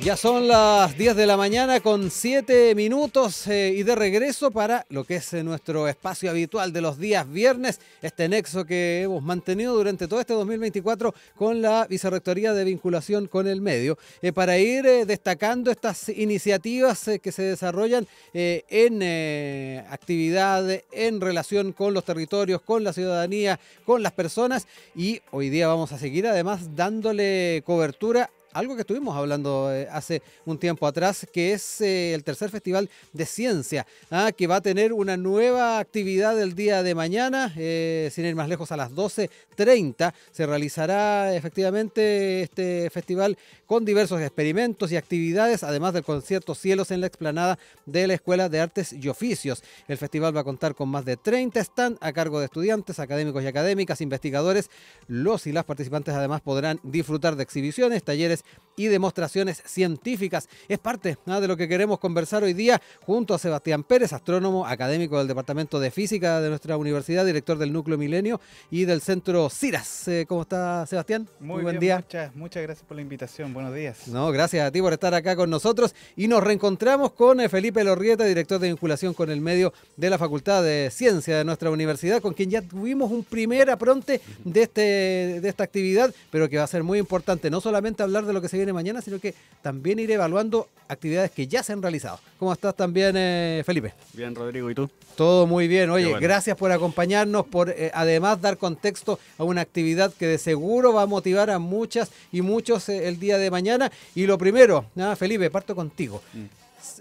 Ya son las 10 de la mañana con 7 minutos eh, y de regreso para lo que es eh, nuestro espacio habitual de los días viernes, este nexo que hemos mantenido durante todo este 2024 con la Vicerrectoría de Vinculación con el Medio, eh, para ir destacando estas iniciativas que se desarrollan en actividad, en relación con los territorios, con la ciudadanía, con las personas y hoy día vamos a seguir además dándole cobertura algo que estuvimos hablando eh, hace un tiempo atrás, que es eh, el tercer festival de ciencia, ah, que va a tener una nueva actividad el día de mañana, eh, sin ir más lejos, a las 12.30 se realizará efectivamente este festival con diversos experimentos y actividades, además del concierto Cielos en la explanada de la Escuela de Artes y Oficios. El festival va a contar con más de 30 stand a cargo de estudiantes, académicos y académicas, investigadores. Los y las participantes además podrán disfrutar de exhibiciones, talleres y demostraciones científicas. Es parte ¿ah? de lo que queremos conversar hoy día junto a Sebastián Pérez, astrónomo académico del Departamento de Física de nuestra universidad, director del Núcleo Milenio y del Centro CIRAS. Eh, ¿Cómo está Sebastián? Muy, buen día. Muchas, gracias por la invitación. Buenos días. No, gracias a ti por estar acá con nosotros y nos reencontramos con eh, Felipe Lorrieta, director de vinculación con el medio de la Facultad de Ciencia de nuestra universidad, con quien ya tuvimos un primer apronte de, este, de esta actividad, pero que va a ser muy importante, no solamente hablar de lo que se viene mañana, sino que también ir evaluando actividades que ya se han realizado. ¿Cómo estás también, eh, Felipe? Bien, Rodrigo, ¿y tú? Todo muy bien. Oye, gracias por acompañarnos, por eh, además dar contexto a una actividad que de seguro va a motivar a muchas y muchos eh, el día de mañana. Y lo primero, nada, Felipe, parto contigo. Mm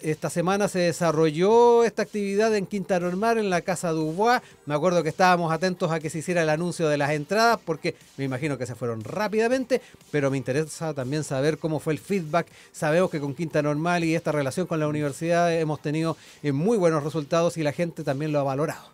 esta semana se desarrolló esta actividad en Quinta Normal, en la Casa Dubois. Me acuerdo que estábamos atentos a que se hiciera el anuncio de las entradas, porque me imagino que se fueron rápidamente, pero me interesa también saber cómo fue el feedback. Sabemos que con Quinta Normal y esta relación con la universidad hemos tenido eh, muy buenos resultados y la gente también lo ha valorado.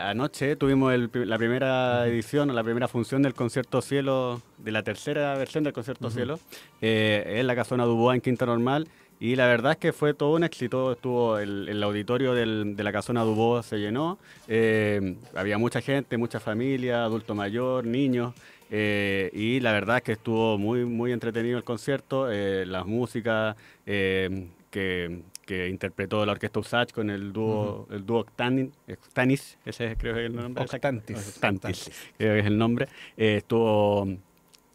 anoche tuvimos la primera edición, la primera función del concierto Cielo, de la tercera versión del concierto Cielo, eh, en la Casa Dubois en Quinta Normal. Y la verdad es que fue todo un éxito. Estuvo el, auditorio de la casona Dubó se llenó. Eh, había mucha gente, mucha familia, adulto mayor, niños. Eh, y la verdad es que estuvo muy, muy entretenido el concierto. Eh, las músicas eh, que, interpretó la orquesta Usach con el dúo, el dúo ese que es el nombre. creo que es el nombre. estuvo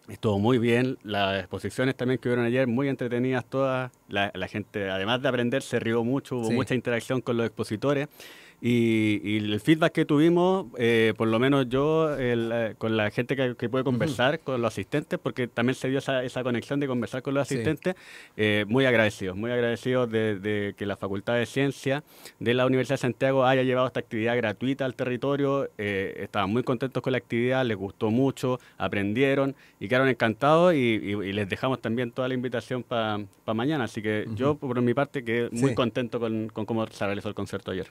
Estuvo muy bien, las exposiciones también que hubieron ayer, muy entretenidas todas. La, gente, además de aprender, se rió mucho, hubo mucha interacción con los expositores. Y, el feedback que tuvimos, eh, por lo menos yo, eh, con la gente que, puede conversar, con los asistentes, porque también se dio esa, conexión de conversar con los asistentes, eh, muy agradecidos, muy agradecidos de, que la Facultad de Ciencia de la Universidad de Santiago haya llevado esta actividad gratuita al territorio. estaban muy contentos con la actividad, les gustó mucho, aprendieron y quedaron encantados y, les dejamos también toda la invitación para mañana. Así que yo, por mi parte, quedé muy contento con, cómo se realizó el concierto ayer.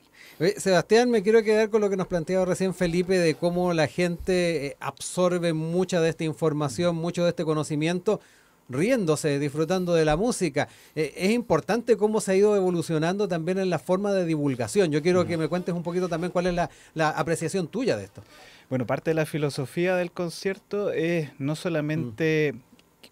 Sebastián, me quiero quedar con lo que nos planteaba recién Felipe de cómo la gente eh, absorbe mucha de esta información, mucho de este conocimiento riéndose, disfrutando de la música. Eh, es importante cómo se ha ido evolucionando también en la forma de divulgación. Yo quiero que me cuentes un poquito también cuál es la, apreciación tuya de esto. Bueno, parte de la filosofía del concierto es no mm. solamente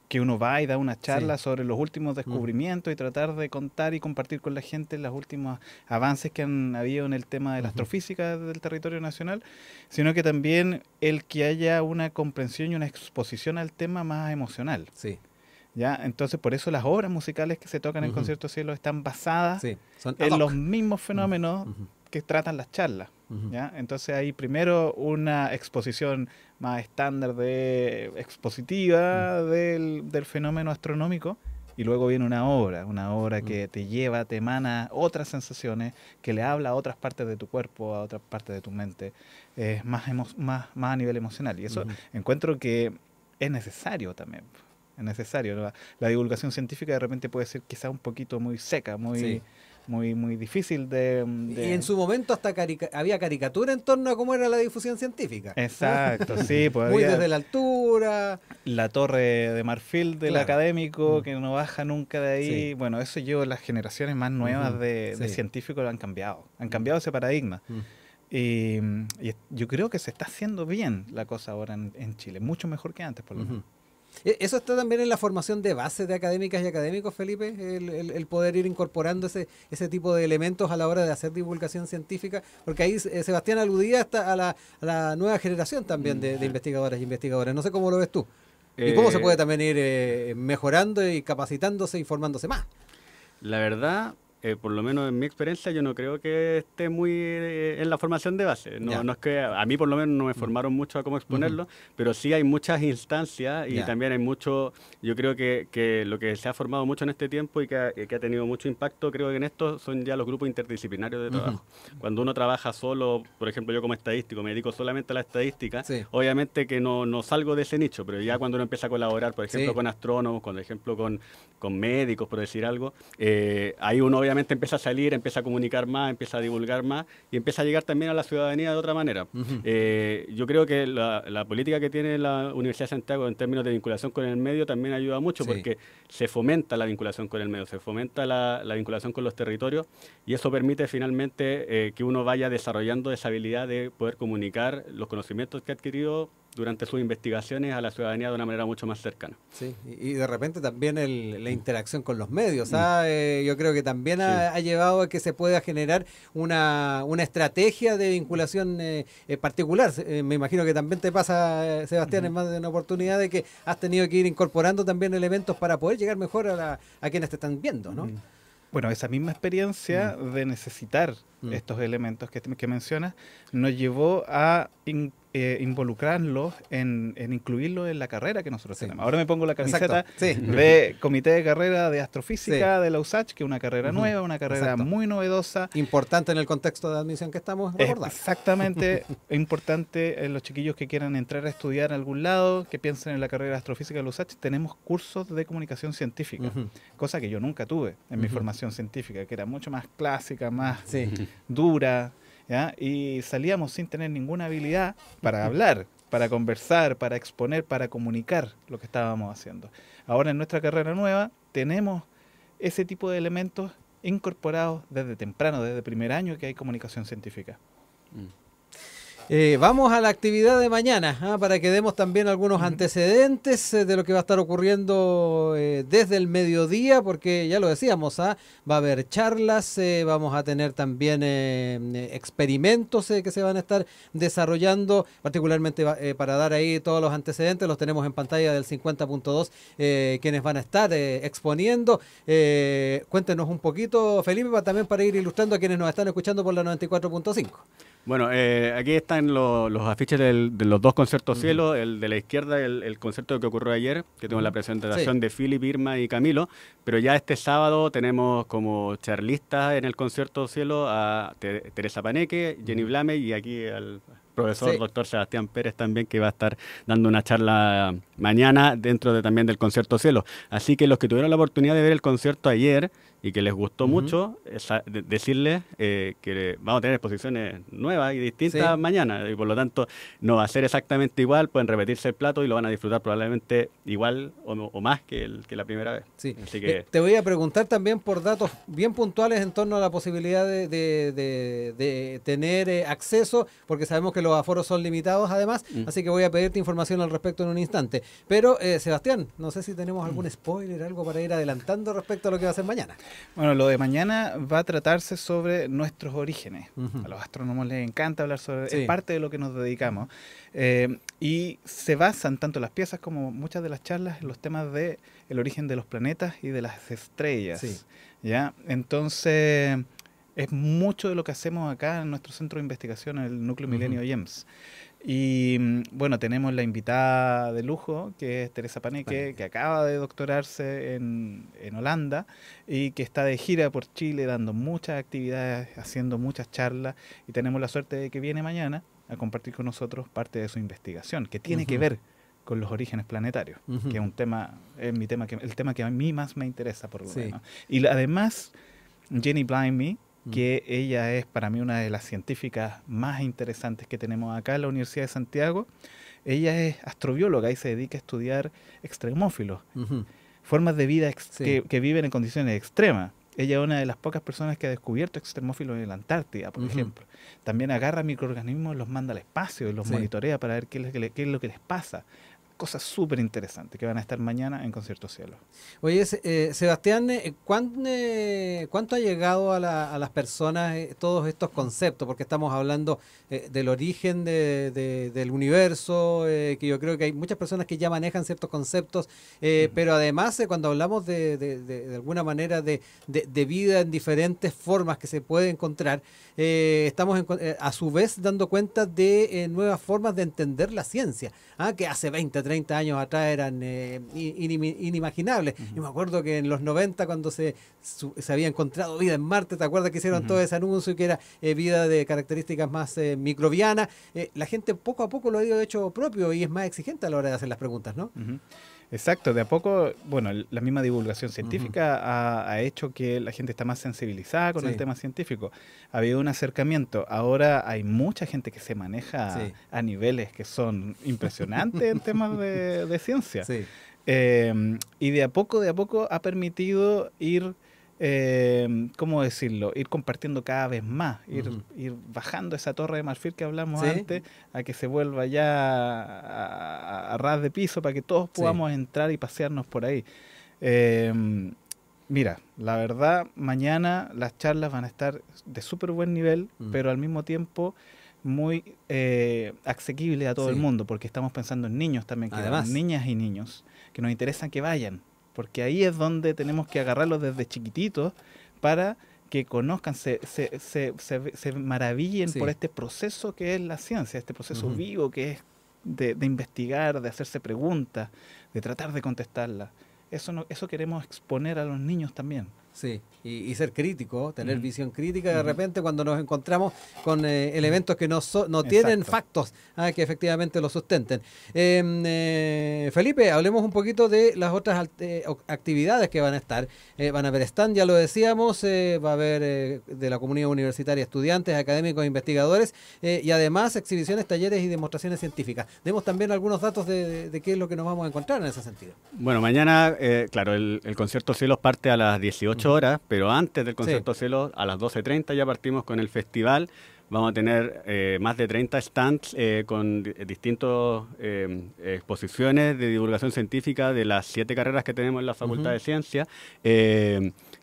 que uno va y da una charla sobre los últimos mm. descubrimientos y tratar de contar y compartir con la gente los últimos avances que han habido en el tema de la astrofísica del territorio nacional, sino que también el que haya una comprensión y una exposición al tema más emocional. Sí. ¿Ya? Entonces, por eso las obras musicales que se tocan en Concierto Cielo están basadas en los mismos mm. fenómenos que tratan las charlas. ¿ya? Entonces hay primero una exposición más estándar de expositiva mm. del, del, fenómeno astronómico y luego viene una obra, una obra mm. que te lleva, te emana otras sensaciones, que le habla a otras partes de tu cuerpo, a otras partes de tu mente, es eh, más, más, más a nivel emocional. Y eso encuentro que es necesario también. Es necesario. La, divulgación científica de repente puede ser quizá un poquito muy seca, muy muy, difícil de, Y en su momento hasta había caricatura en torno a cómo era la difusión científica. Exacto, sí. Pues muy desde la altura. La torre de marfil del académico mm. que no baja nunca de ahí. Bueno, eso yo, las generaciones más nuevas de, científicos lo han cambiado. Han mm. cambiado ese paradigma. Mm. Y, yo creo que se está haciendo bien la cosa ahora en, Chile, mucho mejor que antes por lo menos. E, ¿Eso está también en la formación de base de académicas y académicos, Felipe? El, poder ir incorporando ese, tipo de elementos a la hora de hacer divulgación científica, porque ahí eh, Sebastián aludía hasta a la, a la nueva generación también de, de investigadoras e investigadores. No sé cómo lo ves tú. ¿Y cómo se eh, puede también ir eh, mejorando y capacitándose y formándose más? La verdad, eh, por lo menos en mi experiencia, yo no creo que esté muy eh, en la formación de base. No, no, es que a mí por lo menos no me formaron mucho a cómo exponerlo, pero sí hay muchas instancias y también hay mucho, yo creo que, que, lo que se ha formado mucho en este tiempo y que ha, que ha, tenido mucho impacto, creo que en esto son ya los grupos interdisciplinarios de trabajo. Cuando uno trabaja solo, por ejemplo yo como estadístico me dedico solamente a la estadística, obviamente que no, no, salgo de ese nicho, pero ya cuando uno empieza a colaborar, por ejemplo con astrónomos, por ejemplo con, con médicos, por decir algo, eh, ahí uno obviamente empieza a salir, empieza a comunicar más, empieza a divulgar más y empieza a llegar también a la ciudadanía de otra manera. Eh, yo creo que la, política que tiene la Universidad de Santiago en términos de vinculación con el medio también ayuda mucho porque se fomenta la vinculación con el medio, se fomenta la, vinculación con los territorios y eso permite finalmente eh, que uno vaya desarrollando esa habilidad de poder comunicar los conocimientos que ha adquirido durante sus investigaciones a la ciudadanía de una manera mucho más cercana. Sí, y de repente también la mm. interacción con los medios. Mm. Ah, eh, yo creo que también ha, llevado a que se pueda generar una, estrategia de vinculación eh, eh, particular. me imagino que también te pasa, Sebastián, en más de una oportunidad de que has tenido que ir incorporando también elementos para poder llegar mejor a, quienes te están viendo, ¿no? Mm. Bueno, esa misma experiencia de necesitar Mm. estos elementos que, mencionas, nos llevó a eh, involucrarlos, en, incluirlos en la carrera que nosotros tenemos. Ahora me pongo la camiseta de comité de carrera de astrofísica de la USACH, que es una carrera nueva, una carrera muy novedosa. Importante en el contexto de admisión que estamos abordando. Exactamente, importante en los chiquillos que quieran entrar a estudiar en algún lado, que piensen en la carrera de astrofísica de la USACH, tenemos cursos de comunicación científica, cosa que yo nunca tuve en mi formación científica, que era mucho más clásica, más, dura, y salíamos sin tener ninguna habilidad para hablar, para conversar, para exponer, para comunicar lo que estábamos haciendo. Ahora en nuestra carrera nueva tenemos ese tipo de elementos incorporados desde temprano, desde primer año que hay comunicación científica. Mm. Eh, vamos a la actividad de mañana, ¿ah? para que demos también algunos antecedentes eh, de lo que va a estar ocurriendo eh, desde el mediodía, porque ya lo decíamos, ¿ah? va a haber charlas, vamos a tener también experimentos que se van a estar desarrollando, particularmente para dar ahí todos los antecedentes, los tenemos en pantalla del 50.2, quienes van a estar exponiendo. cuéntenos un poquito, Felipe, también para ir ilustrando a quienes nos están escuchando por la 94.5. Bueno, eh, aquí están los afiches de los dos conciertos Cielo, el de la izquierda, el, concierto que ocurrió ayer, que tengo la presentación de Philip, Irma y Camilo, pero ya este sábado tenemos como charlistas en el concierto Cielo a Teresa Paneque, Jenny Blame y aquí al profesor doctor Sebastián Pérez también que va a estar dando una charla mañana dentro de, también del concierto Cielo. Así que los que tuvieron la oportunidad de ver el concierto ayer, y que les gustó mucho eh, decirles eh, que vamos a tener exposiciones nuevas y distintas mañana y por lo tanto no va a ser exactamente igual, pueden repetirse el plato y lo van a disfrutar probablemente igual o, más que, el, que la primera vez. Sí. Eh, te voy a preguntar también por datos bien puntuales en torno a la posibilidad de, tener acceso, porque sabemos que los aforos son limitados además, mm. así que voy a pedirte información al respecto en un instante. Pero Sebastián, no sé si tenemos algún mm. spoiler, algo para ir adelantando respecto a lo que va a ser mañana. Bueno, lo de mañana va a tratarse sobre nuestros orígenes. A los astrónomos les encanta hablar sobre... Es parte de lo que nos dedicamos. Eh, y se basan tanto las piezas como muchas de las charlas en los temas de el origen de los planetas y de las estrellas. ¿ya? Entonces, es mucho de lo que hacemos acá en nuestro centro de investigación, el Núcleo Milenio IEMS. Y mm, bueno, tenemos la invitada de lujo, que es Teresa Paneque, que acaba de doctorarse en, Holanda y que está de gira por Chile dando muchas actividades, haciendo muchas charlas y tenemos la suerte de que viene mañana a compartir con nosotros parte de su investigación, que tiene que ver con los orígenes planetarios, que es un tema, es mi tema que, el tema que a mí más me interesa por lo menos. Y además, Jenny Blindme Me, que mm. ella es para mí una de las científicas más interesantes que tenemos acá en la Universidad de Santiago. Ella es astrobióloga y se dedica a estudiar extremófilos, formas de vida que, viven en condiciones extremas. Ella es una de las pocas personas que ha descubierto extremófilos en la Antártida, por ejemplo. También agarra microorganismos, los manda al espacio y los monitorea para ver qué, qué es lo que les pasa cosas súper interesantes que van a estar mañana en Concierto Cielo. Oye, eh, Sebastián, eh, eh, ¿cuánto ha llegado a, las personas todos estos conceptos? Porque estamos hablando del origen del universo, que yo creo que hay muchas personas que ya manejan ciertos conceptos, pero además cuando hablamos de, alguna manera de, vida en diferentes formas que se puede encontrar, estamos a su vez dando cuenta de nuevas formas de entender la ciencia, ¿ah? que hace 20, 30 años atrás eran eh, inimaginables. Yo me acuerdo que en los 90 cuando se, se había encontrado vida en Marte, ¿te acuerdas que hicieron todo ese anuncio y que era eh, vida de características más eh, microbianas? Eh, la gente poco a poco lo ha ido de hecho propio y es más exigente a la hora de hacer las preguntas, ¿no? Exacto, de a poco, bueno, la misma divulgación científica ha, hecho que la gente está más sensibilizada con el tema científico. Ha habido un acercamiento. Ahora hay mucha gente que se maneja a niveles que son impresionantes en temas de, ciencia. Em, y de a poco, de a poco ha permitido ir eh, ¿cómo decirlo? Ir compartiendo cada vez más, ir, bajando esa torre de marfil que hablamos antes, a que se vuelva ya a, ras de piso para que todos podamos entrar y pasearnos por ahí. Eh, mira, la verdad, mañana las charlas van a estar de súper buen nivel, mm. pero al mismo tiempo muy eh, asequible a todo el mundo, porque estamos pensando en niños también, que Además. niñas y niños, que nos interesa que vayan, porque ahí es donde tenemos que agarrarlos desde chiquititos para que conozcan, se, se, se, se maravillen por este proceso que es la ciencia, este proceso vivo que es de, de, investigar, de hacerse preguntas, de tratar de contestarlas. Eso, no, eso queremos exponer a los niños también. Sí, y, ser crítico, tener visión crítica de repente cuando nos encontramos con eh, elementos que no, no tienen factos ah, que efectivamente lo sustenten. Em, eh, Felipe, hablemos un poquito de las otras eh, actividades que van a estar. van a haber stand, ya lo decíamos, va a haber de la comunidad universitaria estudiantes, académicos, investigadores y además exhibiciones, talleres y demostraciones científicas. Demos también algunos datos de, qué es lo que nos vamos a encontrar en ese sentido. Bueno, mañana, claro, el, el concierto Cielos parte a las 18 horas, pero antes del concierto sí. a las 12.30 ya partimos con el festival. Vamos a tener eh, más de 30 stands eh, con eh, distintas exposiciones de divulgación científica de las siete carreras que tenemos en la Facultad de Ciencias,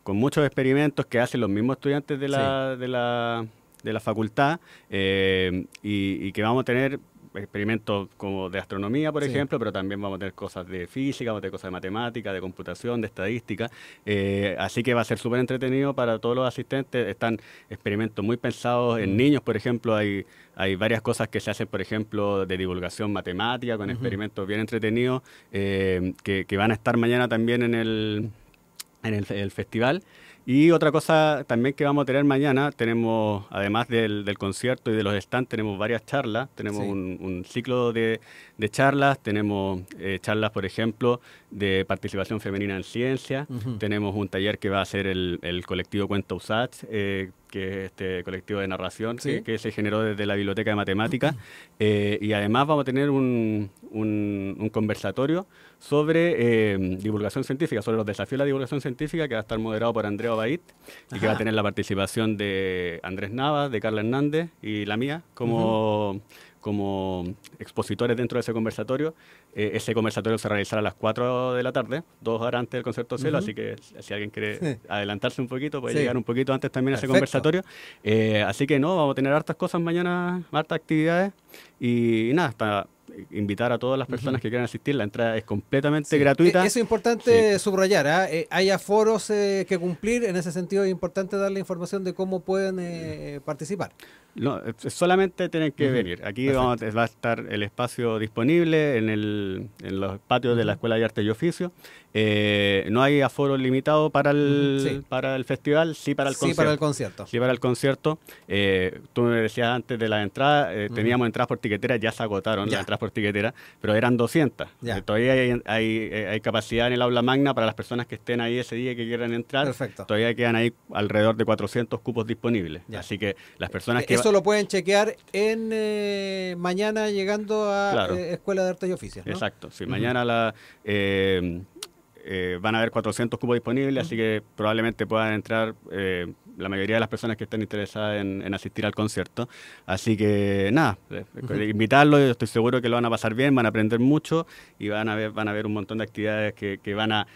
con muchos experimentos que hacen los mismos estudiantes de la, de la, de la facultad y que vamos a tener experimentos como de astronomía, por ejemplo, pero también vamos a tener cosas de física, vamos a tener cosas de matemática, de computación, de estadística. Eh, así que va a ser súper entretenido para todos los asistentes. Están experimentos muy pensados en mm. niños, por ejemplo, hay, hay varias cosas que se hacen, por ejemplo, de divulgación matemática, con experimentos bien entretenidos, eh, que, van a estar mañana también en el en el, festival y otra cosa también que vamos a tener mañana, tenemos, además del, concierto y de los stands, tenemos varias charlas, tenemos un, ciclo de, charlas, tenemos eh, charlas, por ejemplo, de participación femenina en ciencia, tenemos un taller que va a ser el, colectivo Cuento USACH, eh, que es este colectivo de narración eh, que, se generó desde la Biblioteca de Matemáticas, y además vamos a tener un, un conversatorio sobre divulgación científica, sobre los desafíos de la divulgación científica, que va a estar moderado por Andrea y que va a tener la participación de Andrés Navas, de Carla Hernández y la mía como, como expositores dentro de ese conversatorio. Eh, ese conversatorio se realizará a las 4 de la tarde, dos horas antes del concierto Cielo, así que si alguien quiere adelantarse un poquito, puede llegar un poquito antes también a ese conversatorio. Eh, así que no, vamos a tener hartas cosas mañana, hartas actividades y, y nada, hasta invitar a todas las personas que quieran asistir. La entrada es completamente gratuita. E-, eso es importante subrayar. ¿ah? Eh, hay aforos eh, que cumplir. En ese sentido es importante dar la información de cómo pueden eh, participar. No, solamente tienen que venir. Aquí va a estar el espacio disponible en, los patios de la Escuela de Arte y Oficio. Eh, no hay aforo limitado para el, para el festival, sí para el concierto. el concierto. Sí para el concierto. Eh, tú me decías antes de la entrada, eh, teníamos entradas por tiquetera, ya se agotaron las entradas por tiquetera, pero eran 200. Todavía hay, capacidad en el aula magna para las personas que estén ahí ese día y que quieran entrar. Perfecto. Todavía quedan ahí alrededor de 400 cupos disponibles. Así que las personas e que eso lo pueden chequear en eh, mañana llegando a eh, Escuela de Artes y Oficios. Exacto, sí, mañana eh, van a haber 400 cupos disponibles, así que probablemente puedan entrar la mayoría de las personas que estén interesadas en, asistir al concierto. Así que nada, invitarlos, estoy seguro que lo van a pasar bien, van a aprender mucho y van a ver, van a ver un montón de actividades que, van a,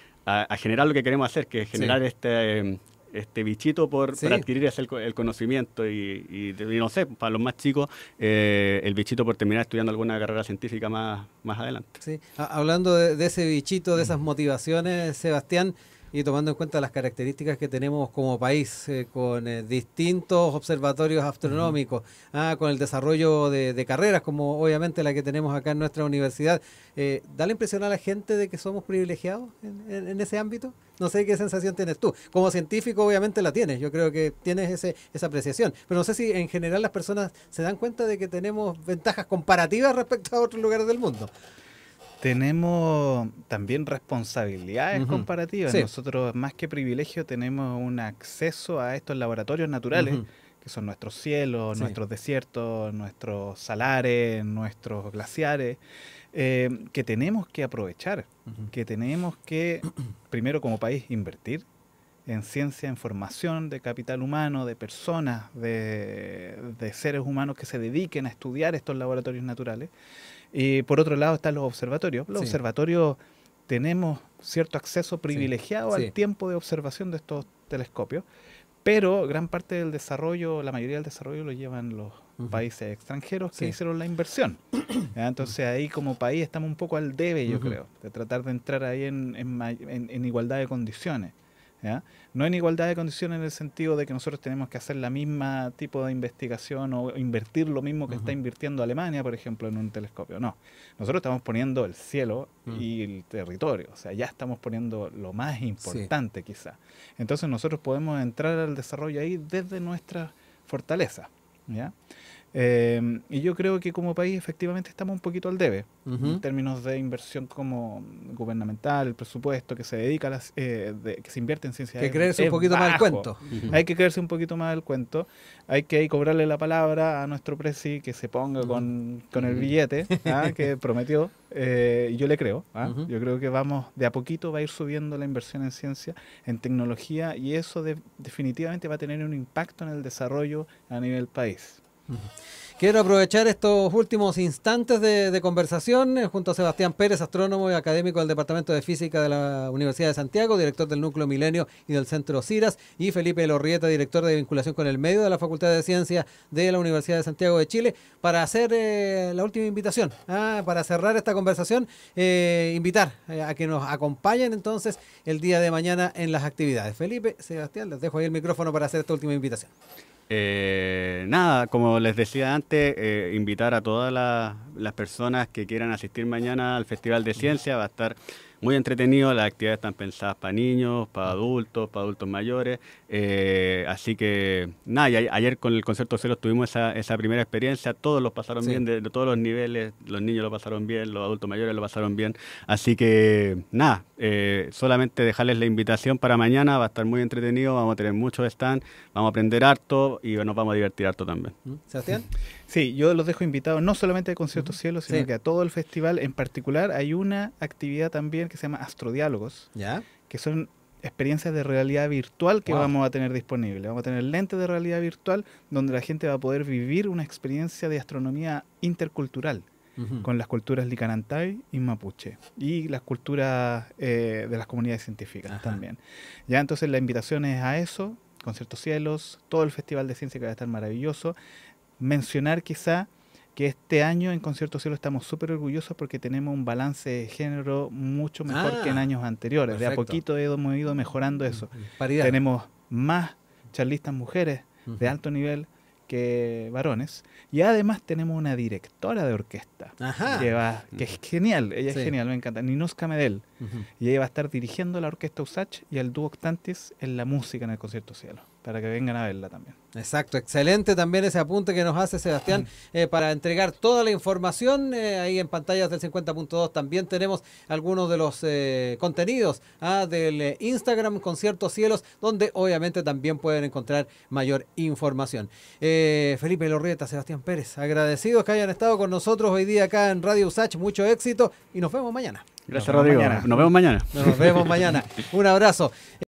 generar lo que queremos hacer, que es generar este, este bichito por, adquirir el, conocimiento y, no sé, para los más chicos, eh, el bichito por terminar estudiando alguna carrera científica más, más adelante. Sí, hablando de, de ese bichito, de esas motivaciones, Sebastián, y tomando en cuenta las características que tenemos como país, eh, con eh, distintos observatorios astronómicos, ah, con el desarrollo de, carreras, como obviamente la que tenemos acá en nuestra universidad, eh, ¿da la impresión a la gente de que somos privilegiados en, en, ese ámbito? No sé qué sensación tienes tú. Como científico obviamente la tienes, yo creo que tienes ese, esa apreciación, pero no sé si en general las personas se dan cuenta de que tenemos ventajas comparativas respecto a otros lugares del mundo tenemos también responsabilidades comparativas. Nosotros, más que privilegio, tenemos un acceso a estos laboratorios naturales, que son nuestros cielos, nuestros desiertos, nuestros salares, nuestros glaciares, eh, que tenemos que aprovechar, que tenemos que, primero como país, invertir en ciencia, en formación de capital humano, de personas, de seres humanos que se dediquen a estudiar estos laboratorios naturales y por otro lado están los observatorios. Los observatorios tenemos cierto acceso privilegiado al tiempo de observación de estos telescopios, pero gran parte del desarrollo, la mayoría del desarrollo lo llevan los países extranjeros que hicieron la inversión. Entonces ahí como país estamos un poco al debe, yo creo, de tratar de entrar ahí en igualdad de condiciones. No en igualdad de condiciones en el sentido de que nosotros tenemos que hacer la misma tipo de investigación o invertir lo mismo que está invirtiendo Alemania, por ejemplo, en un telescopio. No, nosotros estamos poniendo el cielo mm. y el territorio, o sea, ya estamos poniendo lo más importante quizás. quizá. Entonces nosotros podemos entrar al desarrollo ahí desde nuestra fortaleza. ¿ya? Em, y yo creo que como país efectivamente estamos un poquito al debe en términos de inversión como gubernamental, el presupuesto que se dedica a eh, que se invierte en ciencia. Que creerse un poquito más el cuento. Hay que creerse un poquito más el cuento. Hay que cobrarle la palabra a nuestro presi que se ponga con, con, el billete ¿ah? que prometió. Eh, yo le creo. ¿ah? Yo creo que vamos de a poquito va a ir subiendo la inversión en ciencia, en tecnología y eso definitivamente va a tener un impacto en el desarrollo a nivel país. Quiero aprovechar estos últimos instantes de, conversación eh, junto a Sebastián Pérez, astrónomo y académico del Departamento de Física de la Universidad de Santiago, director del Núcleo Milenio y del Centro CIRAS, y Felipe Lorrieta, director de vinculación con el medio de la Facultad de Ciencias de la Universidad de Santiago de Chile, para hacer eh, la última invitación, ah, para cerrar esta conversación, eh, invitar eh, a que nos acompañen entonces el día de mañana en las actividades. Felipe, Sebastián, les dejo ahí el micrófono para hacer esta última invitación. Eh, nada, como les decía antes, eh, invitar a todas las personas que quieran asistir mañana al Festival de Ciencia. Va a estar muy entretenido, las actividades están pensadas para niños, para adultos, para adultos mayores, eh, así que nada, ayer con el concierto cero tuvimos esa, esa primera experiencia, todos los pasaron bien, de, todos los niveles, los niños lo pasaron bien, los adultos mayores lo pasaron bien, así que nada, eh, solamente dejarles la invitación para mañana, va a estar muy entretenido, vamos a tener muchos stands, vamos a aprender harto y nos vamos a divertir harto también. ¿Mm? ¿Sebastián? Sí, yo los dejo invitados no solamente a Concierto Cielos, sino que a todo el festival. En particular, hay una actividad también que se llama Astrodiálogos, ¿Ya? que son experiencias de realidad virtual que vamos a tener disponible. Vamos a tener lentes de realidad virtual donde la gente va a poder vivir una experiencia de astronomía intercultural con las culturas Licanantay y Mapuche y las culturas eh, de las comunidades científicas también. Ya entonces la invitación es a eso, concierto Cielos, todo el Festival de Ciencia que va a estar maravilloso mencionar quizá que este año en Concierto Cielo estamos súper orgullosos porque tenemos un balance de género mucho mejor que en ah, años anteriores. De a poquito hemos ido mejorando mm, eso. Mm, tenemos más charlistas mujeres de alto nivel que varones. Y además tenemos una directora de orquesta que, es genial, ella es genial, me encanta, Ninuska Medel. Y ella va a estar dirigiendo la orquesta Usach y el dúo Octantis en la música en el Concierto Cielo para que vengan a verla también. Exacto, excelente también ese apunte que nos hace Sebastián eh, para entregar toda la información. Eh, ahí en pantallas del 50.2 también tenemos algunos de los eh, contenidos ah, del Instagram Conciertos Cielos, donde obviamente también pueden encontrar mayor información. Felipe Lorrieta, Sebastián Pérez, agradecidos que hayan estado con nosotros hoy día acá en Radio Usach. Mucho éxito y nos vemos mañana. Gracias, Rodrigo. Nos vemos mañana. Nos vemos mañana. Un abrazo.